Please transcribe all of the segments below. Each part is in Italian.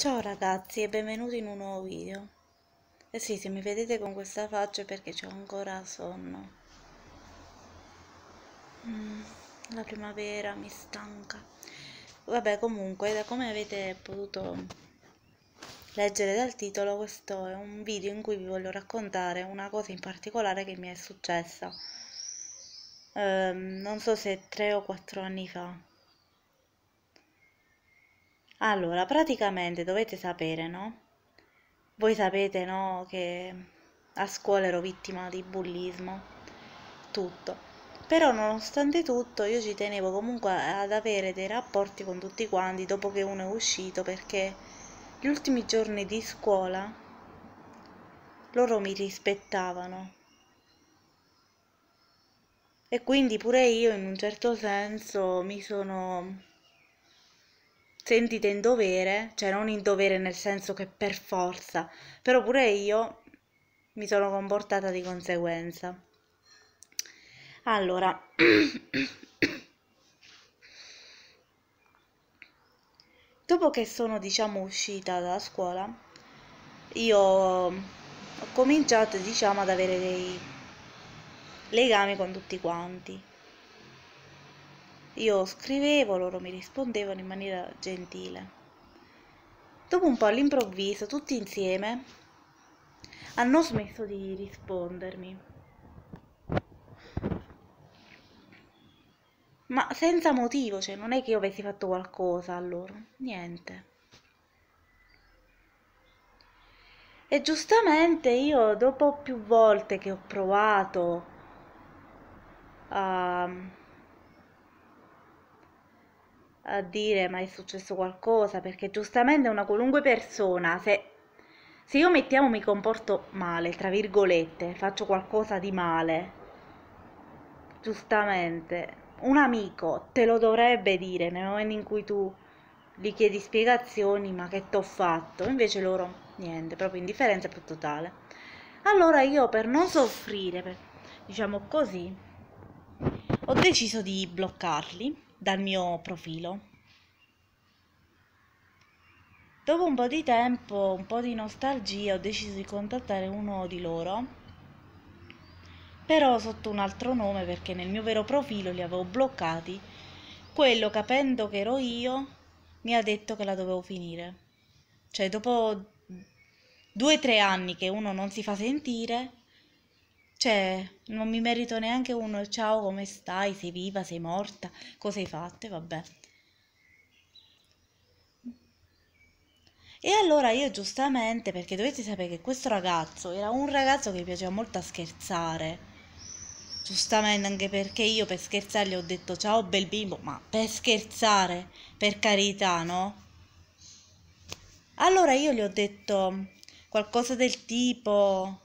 Ciao ragazzi e benvenuti in un nuovo video Eh sì, se mi vedete con questa faccia è perché ho ancora sonno mm, La primavera mi stanca Vabbè comunque, da come avete potuto leggere dal titolo Questo è un video in cui vi voglio raccontare una cosa in particolare che mi è successa ehm, Non so se tre o quattro anni fa allora, praticamente dovete sapere, no? Voi sapete, no, che a scuola ero vittima di bullismo, tutto. Però nonostante tutto io ci tenevo comunque ad avere dei rapporti con tutti quanti dopo che uno è uscito perché gli ultimi giorni di scuola loro mi rispettavano. E quindi pure io in un certo senso mi sono sentite in dovere, cioè non in dovere nel senso che per forza, però pure io mi sono comportata di conseguenza. Allora, dopo che sono diciamo uscita dalla scuola, io ho cominciato diciamo ad avere dei legami con tutti quanti io scrivevo, loro mi rispondevano in maniera gentile. Dopo un po' all'improvviso, tutti insieme, hanno smesso di rispondermi. Ma senza motivo, cioè non è che io avessi fatto qualcosa a loro, niente. E giustamente io dopo più volte che ho provato a a dire ma è successo qualcosa, perché giustamente una qualunque persona, se, se io mettiamo mi comporto male, tra virgolette, faccio qualcosa di male, giustamente un amico te lo dovrebbe dire nel momento in cui tu gli chiedi spiegazioni ma che t'ho fatto invece loro niente proprio indifferenza più totale allora io per non soffrire per, diciamo così ho deciso di bloccarli dal mio profilo. Dopo un po' di tempo, un po' di nostalgia, ho deciso di contattare uno di loro, però sotto un altro nome perché nel mio vero profilo li avevo bloccati. Quello, capendo che ero io, mi ha detto che la dovevo finire. Cioè, dopo due o tre anni che uno non si fa sentire, cioè, non mi merito neanche uno ciao, come stai, sei viva, sei morta, cosa hai fatto, vabbè. E allora io giustamente, perché dovete sapere che questo ragazzo era un ragazzo che piaceva molto a scherzare. Giustamente anche perché io per scherzare gli ho detto ciao bel bimbo, ma per scherzare, per carità, no? Allora io gli ho detto qualcosa del tipo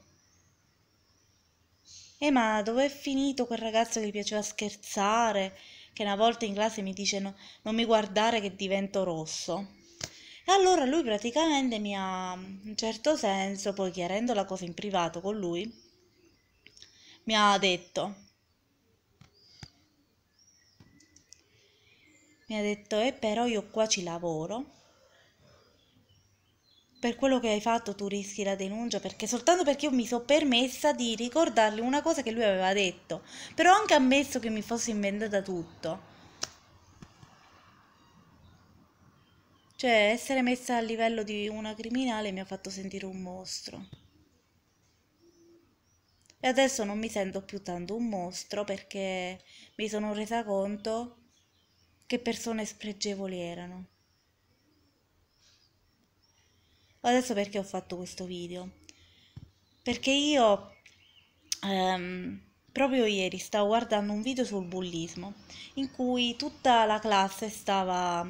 e eh, ma dov'è finito quel ragazzo che gli piaceva scherzare? Che una volta in classe mi dice no, non mi guardare che divento rosso. E allora lui praticamente mi ha, in certo senso, poi chiarendo la cosa in privato con lui, mi ha detto, mi ha detto, e eh, però io qua ci lavoro per quello che hai fatto tu rischi la denuncia perché soltanto perché io mi sono permessa di ricordargli una cosa che lui aveva detto, però ho anche ammesso che mi fosse inventata tutto. Cioè, essere messa a livello di una criminale mi ha fatto sentire un mostro. E adesso non mi sento più tanto un mostro perché mi sono resa conto che persone spregevoli erano. adesso perché ho fatto questo video perché io ehm, proprio ieri stavo guardando un video sul bullismo in cui tutta la classe stava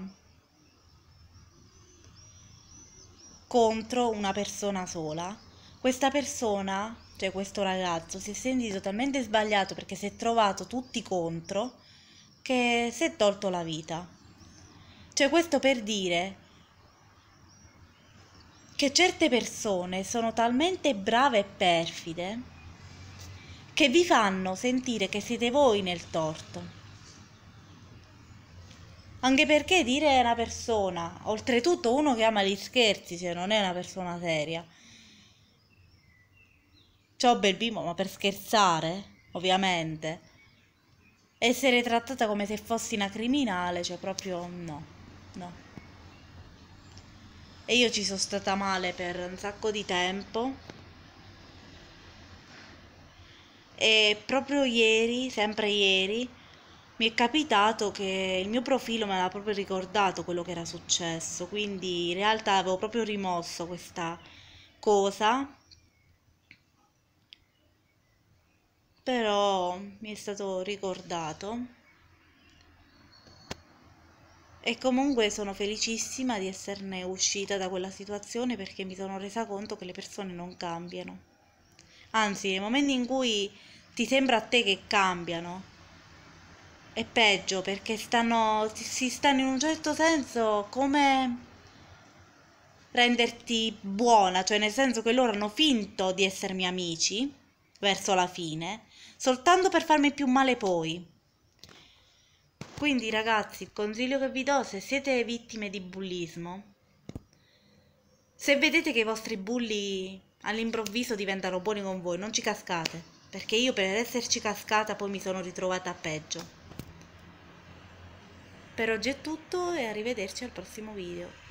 contro una persona sola questa persona cioè questo ragazzo si è sentito talmente sbagliato perché si è trovato tutti contro che si è tolto la vita cioè questo per dire che certe persone sono talmente brave e perfide che vi fanno sentire che siete voi nel torto. Anche perché dire a una persona, oltretutto uno che ama gli scherzi, se cioè non è una persona seria, ciò bel bimbo, ma per scherzare, ovviamente, essere trattata come se fossi una criminale, cioè proprio no, no e io ci sono stata male per un sacco di tempo e proprio ieri, sempre ieri, mi è capitato che il mio profilo me l'ha proprio ricordato quello che era successo, quindi in realtà avevo proprio rimosso questa cosa, però mi è stato ricordato e comunque sono felicissima di esserne uscita da quella situazione perché mi sono resa conto che le persone non cambiano. Anzi, nei momenti in cui ti sembra a te che cambiano, è peggio perché stanno, si stanno in un certo senso come renderti buona, cioè nel senso che loro hanno finto di essermi amici verso la fine, soltanto per farmi più male poi. Quindi ragazzi, il consiglio che vi do se siete vittime di bullismo, se vedete che i vostri bulli all'improvviso diventano buoni con voi, non ci cascate, perché io per esserci cascata poi mi sono ritrovata a peggio. Per oggi è tutto e arrivederci al prossimo video.